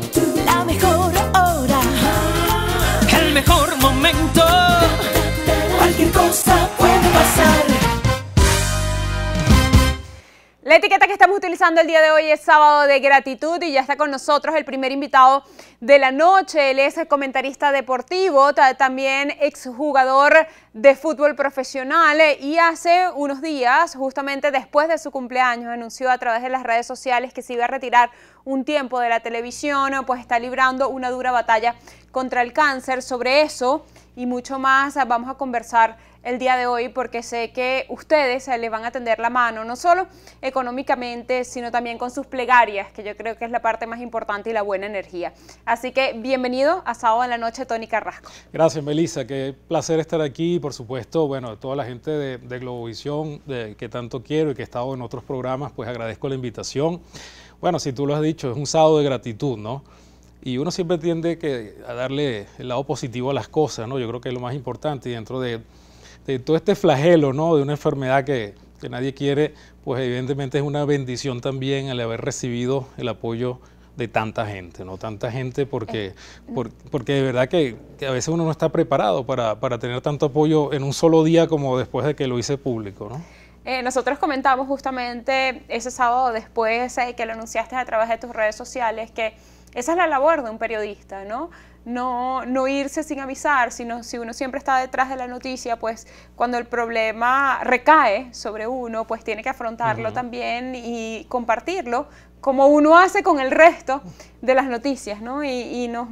do, do. La etiqueta que estamos utilizando el día de hoy es sábado de gratitud y ya está con nosotros el primer invitado de la noche. Él es comentarista deportivo, también exjugador de fútbol profesional y hace unos días, justamente después de su cumpleaños, anunció a través de las redes sociales que se iba a retirar un tiempo de la televisión, pues está librando una dura batalla contra el cáncer. Sobre eso y mucho más vamos a conversar el día de hoy porque sé que ustedes les van a tender la mano, no solo económicamente, sino también con sus plegarias, que yo creo que es la parte más importante y la buena energía. Así que bienvenido a Sábado en la Noche, Tony Carrasco. Gracias, Melissa, qué placer estar aquí por supuesto, bueno, toda la gente de, Globovisión, de, que tanto quiero y que he estado en otros programas, pues agradezco la invitación. Bueno, si tú lo has dicho, es un sábado de gratitud, ¿no? Y uno siempre tiende a darle el lado positivo a las cosas, ¿no? Yo creo que es lo más importante y dentro de todo este flagelo, ¿no? De una enfermedad que, nadie quiere, pues evidentemente es una bendición también el haber recibido el apoyo de tanta gente, ¿no? Tanta gente porque, eh, mm. porque, de verdad que, a veces uno no está preparado para, tener tanto apoyo en un solo día como después de que lo hice público, ¿no? Eh, nosotros comentamos justamente ese sábado después eh, que lo anunciaste a través de tus redes sociales que esa es la labor de un periodista, ¿no? no, irse sin avisar, sino si uno siempre está detrás de la noticia, pues cuando el problema recae sobre uno, pues tiene que afrontarlo también y compartirlo como uno hace con el resto de las noticias, ¿no? Y, nos,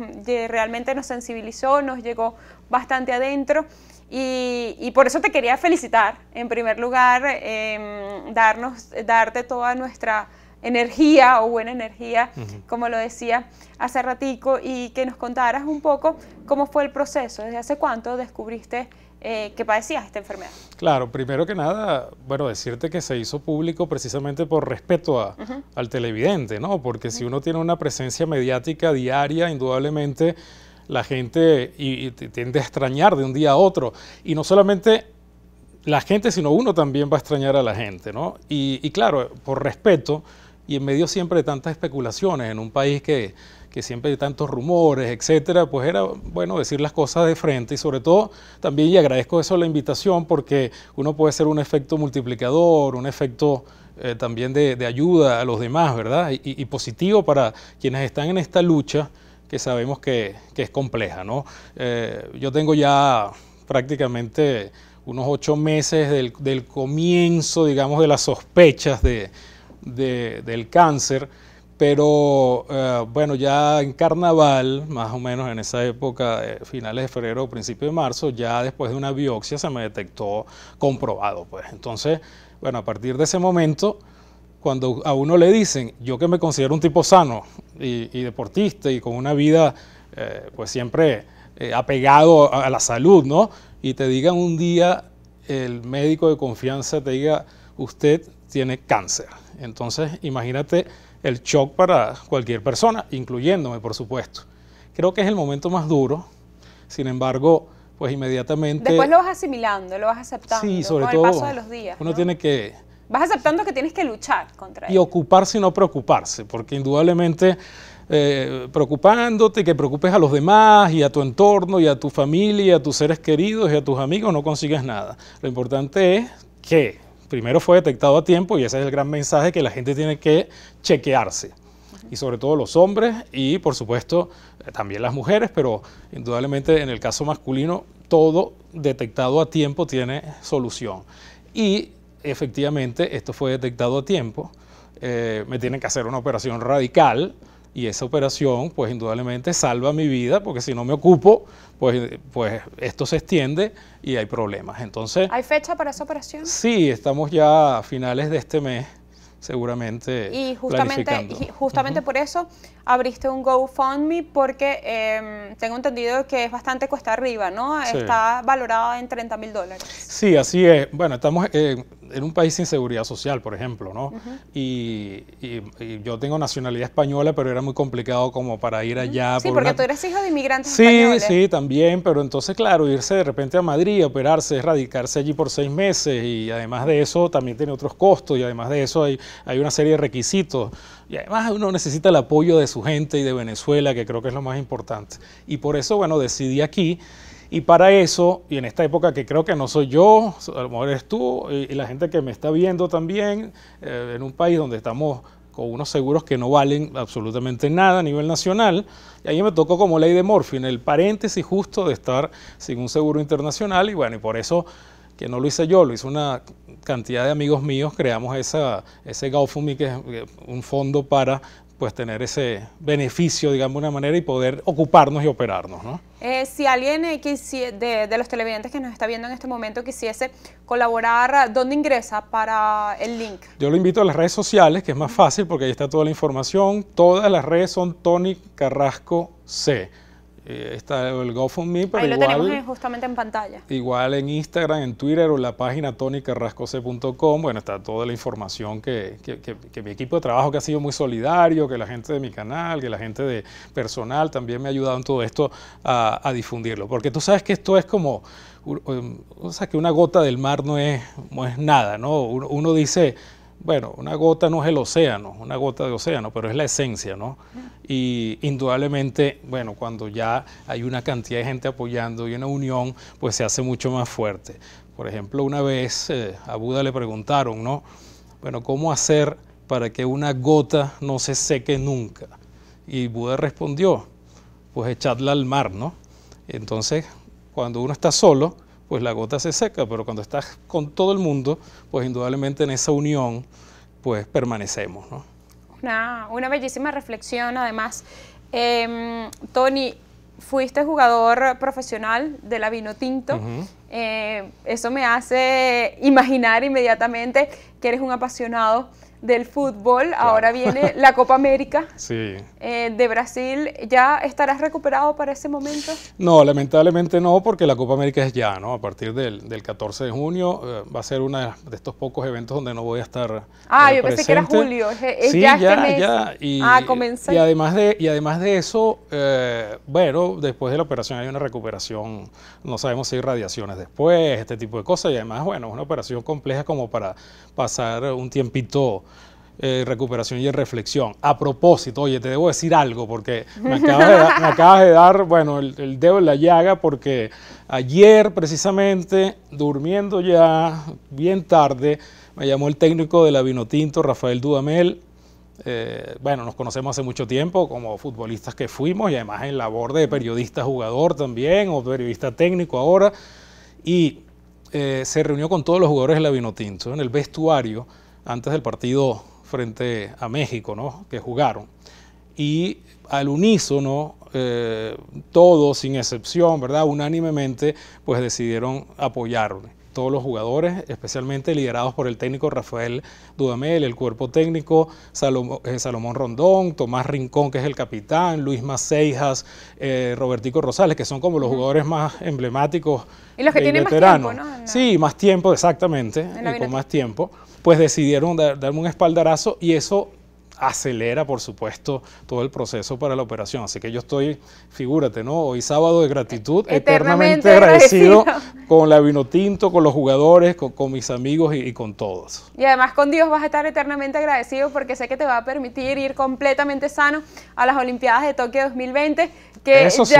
realmente nos sensibilizó, nos llegó bastante adentro. Y, por eso te quería felicitar, en primer lugar, em, darnos, darte toda nuestra energía o buena energía, como lo decía hace ratico, y que nos contaras un poco cómo fue el proceso, desde hace cuánto descubriste eh, que padecías esta enfermedad. Claro, primero que nada, bueno, decirte que se hizo público precisamente por respeto a, al televidente, ¿no? Porque si uno tiene una presencia mediática diaria, indudablemente la gente tiende a extrañar de un día a otro. Y no solamente la gente, sino uno también va a extrañar a la gente, ¿no? y claro, por respeto, y en medio siempre de tantas especulaciones, en un país que, que siempre hay tantos rumores, etcétera, pues era bueno decir las cosas de frente y sobre todo también y agradezco eso la invitación porque uno puede ser un efecto multiplicador, un efecto eh, también de, ayuda a los demás, ¿verdad? Y, positivo para quienes están en esta lucha que sabemos que, que es compleja, ¿no? Eh, yo tengo ya prácticamente unos ocho meses del, del comienzo, digamos, de las sospechas de, del cáncer, pero eh, bueno, ya en carnaval, más o menos en esa época, finales de febrero o principio de marzo, ya después de una biopsia se me detectó comprobado. Pues. Entonces, bueno, a partir de ese momento, cuando a uno le dicen, yo que me considero un tipo sano y, deportista y con una vida, eh, pues siempre eh, apegado a, a la salud, ¿no? Y te digan un día, el médico de confianza te diga, usted tiene cáncer entonces, imagínate el shock para cualquier persona, incluyéndome, por supuesto. Creo que es el momento más duro. Sin embargo, pues inmediatamente... Después lo vas asimilando, lo vas aceptando sí, sobre con el paso de los días. Uno tiene que... Vas aceptando que tienes que luchar contra y Y ocuparse y no preocuparse, porque indudablemente eh, preocupándote, que preocupes a los demás y a tu entorno y a tu familia y a tus seres queridos y a tus amigos, no consigues nada. Lo importante es que primero fue detectado a tiempo y ese es el gran mensaje que la gente tiene que chequearse. Y sobre todo los hombres y por supuesto eh, también las mujeres, pero indudablemente en el caso masculino todo detectado a tiempo tiene solución. Y efectivamente esto fue detectado a tiempo. Eh, me tienen que hacer una operación radical y esa operación pues indudablemente salva mi vida porque si no me ocupo pues, pues esto se extiende y hay problemas. Entonces, ¿Hay fecha para esa operación? Sí, estamos ya a finales de este mes seguramente. Y justamente, justamente por eso abriste un GoFundMe porque em, tengo entendido que es bastante cuesta arriba, ¿no? Está valorada en 30 mil dólares. Sí, así es. Bueno, estamos... Eh, en un país sin seguridad social, por ejemplo, ¿no? y, yo tengo nacionalidad española, pero era muy complicado como para ir allá. Sí, porque tú eres hijo de inmigrantes sí, españoles. Sí, sí, también, pero entonces, claro, irse de repente a Madrid, operarse, radicarse allí por seis meses y además de eso también tiene otros costos y además de eso hay, hay una serie de requisitos. Y además uno necesita el apoyo de su gente y de Venezuela, que creo que es lo más importante. Y por eso, bueno, decidí aquí. Y para eso, y en esta época que creo que no soy yo, a lo mejor eres tú y, la gente que me está viendo también, eh, en un país donde estamos con unos seguros que no valen absolutamente nada a nivel nacional. Y ahí me tocó como ley de morphy en el paréntesis justo de estar sin un seguro internacional. Y bueno, y por eso que no lo hice yo, lo hizo una cantidad de amigos míos, creamos esa, ese Gaufumi, que es un fondo para pues tener ese beneficio, digamos de una manera, y poder ocuparnos y operarnos. Eh, si alguien eh, de, de, los televidentes que nos está viendo en este momento quisiese colaborar, ¿dónde ingresa para el link? Yo lo invito a las redes sociales, que es más fácil porque ahí está toda la información. Todas las redes son Tony Carrasco C. Eh, está el GoFundMe, pero Ahí lo tenemos eh, justamente en pantalla. Igual en Instagram, en Twitter o en la página tonicarrascose.com, bueno, está toda la información que, mi equipo de trabajo que ha sido muy solidario, que la gente de mi canal, que la gente de personal también me ha ayudado en todo esto a, difundirlo. Porque tú sabes que esto es como, um, o sea, que una gota del mar no es, no es nada, ¿no? uno dice bueno, una gota no es el océano, una gota de océano, pero es la esencia, ¿no? Y indudablemente, bueno, cuando ya hay una cantidad de gente apoyando y una unión, pues se hace mucho más fuerte. Por ejemplo, una vez eh, a Buda le preguntaron, ¿no? Bueno, ¿cómo hacer para que una gota no se seque nunca? Y Buda respondió, pues echarla al mar, ¿no? Entonces, cuando uno está solo, pues la gota se seca, pero cuando estás con todo el mundo, pues indudablemente en esa unión, pues permanecemos. ¿no? Una, bellísima reflexión, además. Em, Tony, fuiste jugador profesional de la Vino Tinto. Eh, eso me hace imaginar inmediatamente que eres un apasionado del fútbol. Ahora viene la Copa América sí. Eh, de Brasil. ¿Ya estarás recuperado para ese momento? No, lamentablemente no, porque la Copa América es ya, ¿no? A partir del, 14 de junio eh, va a ser uno de estos pocos eventos donde no voy a estar. Ah, yo eh, pensé que era julio. Es, este ya, Y, ah, Y además de, y además de eso, bueno, después de la operación hay una recuperación. No sabemos si hay radiaciones después, este tipo de cosas. Y además, bueno, es una operación compleja como para pasar un tiempito eh, recuperación y reflexión. A propósito, oye, te debo decir algo porque me acabas de, dar, bueno, el, dedo en la llaga porque ayer precisamente, durmiendo ya bien tarde, me llamó el técnico de la Vinotinto, Rafael Dudamel. Eh, bueno, nos conocemos hace mucho tiempo como futbolistas que fuimos y además en labor de periodista jugador también o periodista técnico ahora. Y eh, se reunió con todos los jugadores de la Vinotinto en el vestuario antes del partido frente a México, Que jugaron. Y al unísono, eh, todos sin excepción, ¿verdad? Unánimemente, pues decidieron apoyarle todos los jugadores, especialmente liderados por el técnico Rafael Dudamel, el cuerpo técnico eh, Salomón Rondón, Tomás Rincón, que es el capitán, Luis Maceijas, eh, Robertico Rosales, que son como los jugadores más emblemáticos. Y los que tienen más tiempo, ¿no? Sí, más tiempo, exactamente, y con más tiempo, pues decidieron darme un espaldarazo y eso acelera, por supuesto, todo el proceso para la operación. Así que yo estoy, figúrate, ¿no? Hoy sábado de gratitud, eternamente, agradecido, con la Vinotinto, con los jugadores, con, mis amigos y, con todos. Y además con Dios vas a estar eternamente agradecido porque sé que te va a permitir ir completamente sano a las Olimpiadas de Tokio 2020. Que Eso sí.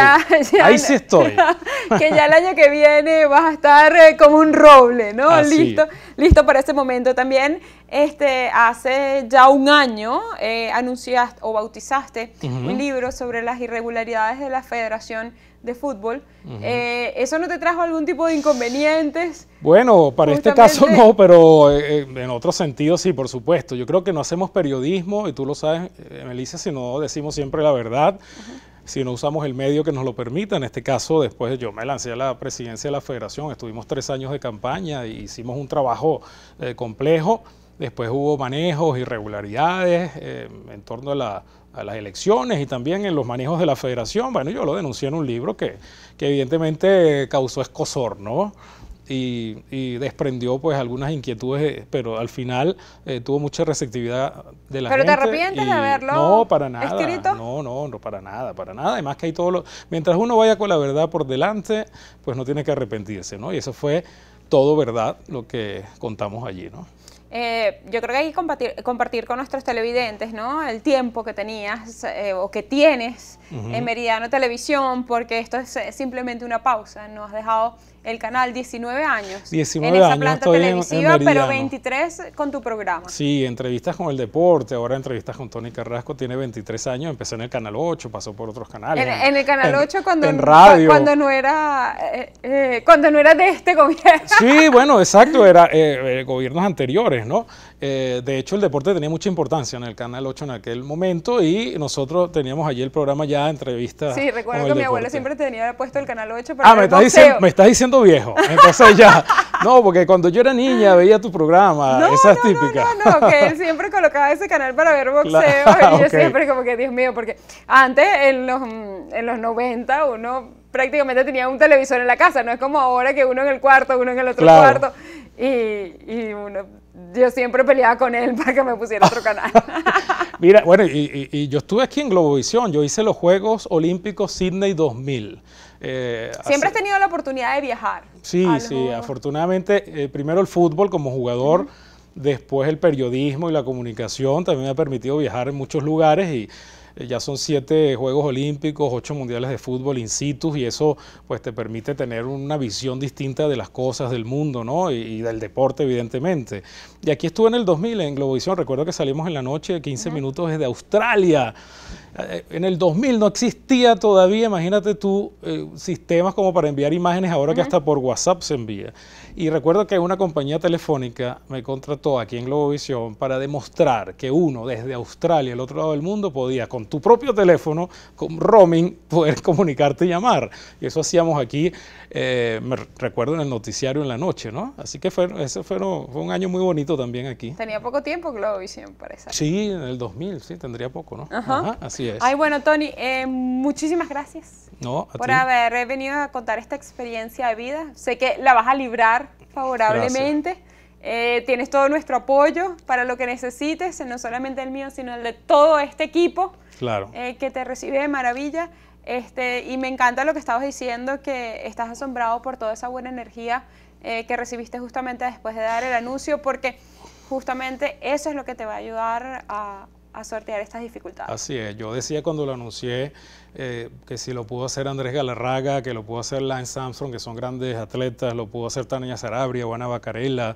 ahí sí estoy. que ya el año que viene vas a estar eh, como un roble, ¿no? Listo, listo para ese momento también este, hace ya un año eh, anunciaste o bautizaste un libro sobre las irregularidades de la Federación de Fútbol. Eh, ¿Eso no te trajo algún tipo de inconvenientes? Bueno, para este caso no, pero eh, eh, en otro sentido sí, por supuesto. Yo creo que no hacemos periodismo, y tú lo sabes, Melissa, si no decimos siempre la verdad. si no usamos el medio que nos lo permita. En este caso, después yo me lancé a la presidencia de la federación, estuvimos tres años de campaña e hicimos un trabajo complejo Después hubo manejos, irregularidades eh, en torno a, las elecciones y también en los manejos de la federación. Bueno, yo lo denuncié en un libro que, evidentemente causó escosor, ¿no? Y, desprendió pues algunas inquietudes, eh, pero al final eh, tuvo mucha receptividad de la gente. ¿Pero te arrepientes de haberlo No, para nada. No, no, no, para nada, para nada. Además que hay todo lo... Mientras uno vaya con la verdad por delante, pues no tiene que arrepentirse, ¿no? Y eso fue todo verdad lo que contamos allí, ¿no? Eh, yo creo que hay que compartir, con nuestros televidentes, ¿no? El tiempo que tenías eh, o que tienes en Meridiano Televisión, porque esto es eh, simplemente una pausa. Nos has dejado el canal, 19 años. en esa planta televisiva, pero 23 con tu programa. Sí, entrevistas con el deporte, ahora entrevistas con Tony Carrasco, tiene 23 años, empezó en el canal 8, pasó por otros canales. En, el canal 8 cuando, cuando no era eh, eh, cuando no era de este gobierno. Sí, bueno, exacto, era eh, gobiernos anteriores, ¿no? de hecho, el deporte tenía mucha importancia en el canal 8 en aquel momento y nosotros teníamos allí el programa ya entrevistas. Sí, recuerdo que mi abuelo siempre tenía puesto el canal 8 para Ah, me estás, me estás diciendo viejo. Entonces ya. No, porque cuando yo era niña veía tu programa, esas no, típicas. No, no, que él siempre colocaba ese canal para ver boxeo y yo siempre como que, Dios mío, porque antes en los, mm, en los 90 uno prácticamente tenía un televisor en la casa, no es como ahora que uno en el cuarto, uno en el otro cuarto y, uno, yo siempre peleaba con él para que me pusiera otro canal. Mira, bueno, y, y yo estuve aquí en Globovisión, yo hice los Juegos Olímpicos Sydney 2000. Eh, Siempre has tenido la oportunidad de viajar. Sí, sí, afortunadamente, eh, primero el fútbol como jugador. Después el periodismo y la comunicación también me ha permitido viajar en muchos lugares y eh, ya son siete Juegos Olímpicos, ocho Mundiales de Fútbol in situ y eso pues te permite tener una visión distinta de las cosas del mundo, ¿no? Y, del deporte evidentemente. Y aquí estuve en el 2000 en Globovisión, recuerdo que salimos en la noche 15 minutos desde Australia eh, en el 2000 no existía todavía, imagínate tú, eh, sistemas como para enviar imágenes ahora que hasta por WhatsApp se envía. Y recuerdo que una compañía telefónica me contrató aquí en Globovisión para demostrar que uno desde Australia, el otro lado del mundo, podía con tu propio teléfono, con roaming, poder comunicarte y llamar. Y eso hacíamos aquí, eh, me recuerdo en el noticiario en la noche, ¿no? Así que fue, ese fue, un año muy bonito también aquí. Tenía poco tiempo Globovisión, para parece. Sí, en el 2000, sí, tendría poco, ¿no? Ajá. así Ay, bueno, Tony, eh, muchísimas gracias no, por haber venido a contar esta experiencia de vida. Sé que la vas a librar favorablemente. Eh, tienes todo nuestro apoyo para lo que necesites, no solamente el mío, sino el de todo este equipo claro. Eh, que te recibe de maravilla. Este, y me encanta lo que estabas diciendo, que estás asombrado por toda esa buena energía que recibiste justamente después de dar el anuncio, porque justamente eso es lo que te va a ayudar a, a sortear estas dificultades. Así es, yo decía cuando lo anuncié eh, que si lo pudo hacer Andrés Galarraga, que lo pudo hacer Lance Armstrong, que son grandes atletas, lo pudo hacer Tania Sarabria, Juana Bacarella,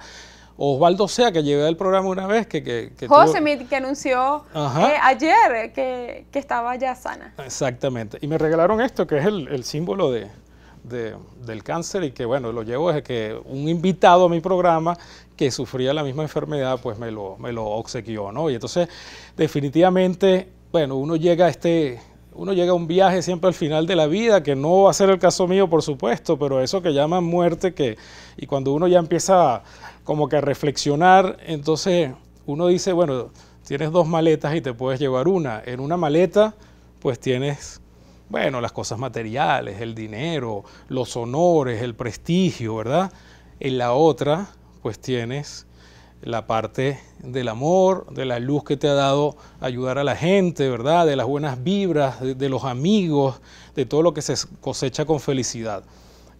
Osvaldo Sea, que llevé al programa una vez, que... que, José, que anunció eh, ayer que, estaba ya sana. Exactamente. Y me regalaron esto, que es el símbolo de, del cáncer y que bueno, lo llevo es que un invitado a mi programa que sufría la misma enfermedad, pues me lo, me lo obsequió, ¿no? Y entonces, definitivamente, bueno, uno llega a este, uno llega a un viaje siempre al final de la vida, que no va a ser el caso mío, por supuesto, pero eso que llaman muerte, que, y cuando uno ya empieza como que a reflexionar, entonces uno dice, bueno, tienes dos maletas y te puedes llevar una. En una maleta, pues tienes bueno, las cosas materiales, el dinero, los honores, el prestigio, ¿verdad? En la otra, pues tienes la parte del amor, de la luz que te ha dado ayudar a la gente, ¿verdad? De las buenas vibras, de, los amigos, de todo lo que se cosecha con felicidad.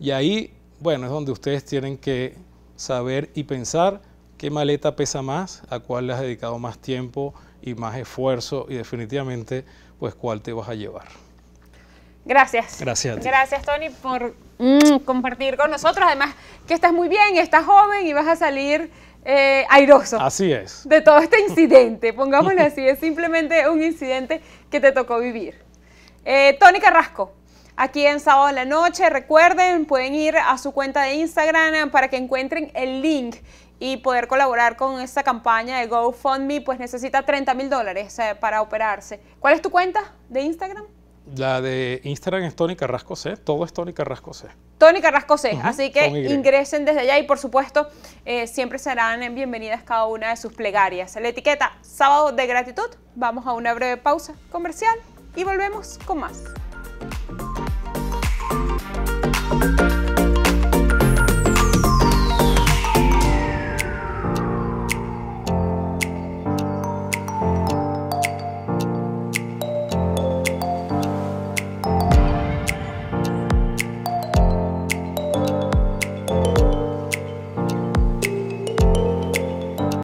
Y ahí, bueno, es donde ustedes tienen que saber y pensar qué maleta pesa más, a cuál le has dedicado más tiempo y más esfuerzo y definitivamente, pues cuál te vas a llevar. Gracias. Gracias. Tony, por mm, compartir con nosotros. Además, que estás muy bien, estás joven y vas a salir eh, airoso. Así es. De todo este incidente, pongámoslo así, es simplemente un incidente que te tocó vivir. Eh, Tony Carrasco, aquí en sábado de la noche. Recuerden, pueden ir a su cuenta de Instagram para que encuentren el link y poder colaborar con esta campaña de GoFundMe, pues necesita 30 mil dólares eh, para operarse. ¿Cuál es tu cuenta de Instagram? La de Instagram es Tónica Carrasco C, todo es Tony Carrasco C. Tony Carrasco C, así que ingresen desde allá y por supuesto eh, siempre serán bienvenidas cada una de sus plegarias. La etiqueta Sábado de Gratitud, vamos a una breve pausa comercial y volvemos con más.